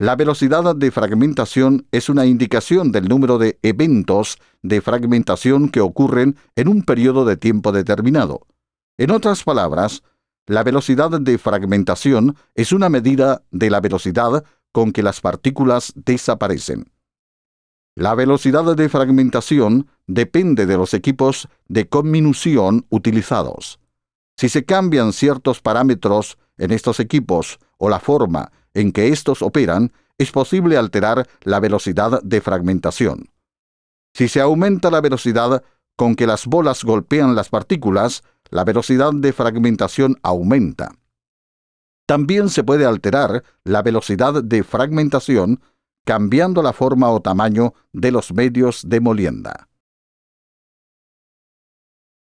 La velocidad de fragmentación es una indicación del número de eventos de fragmentación que ocurren en un periodo de tiempo determinado. En otras palabras, la velocidad de fragmentación es una medida de la velocidad con que las partículas desaparecen. La velocidad de fragmentación depende de los equipos de conminución utilizados. Si se cambian ciertos parámetros en estos equipos o la forma en que estos operan, es posible alterar la velocidad de fragmentación. Si se aumenta la velocidad con que las bolas golpean las partículas, la velocidad de fragmentación aumenta. También se puede alterar la velocidad de fragmentación cambiando la forma o tamaño de los medios de molienda.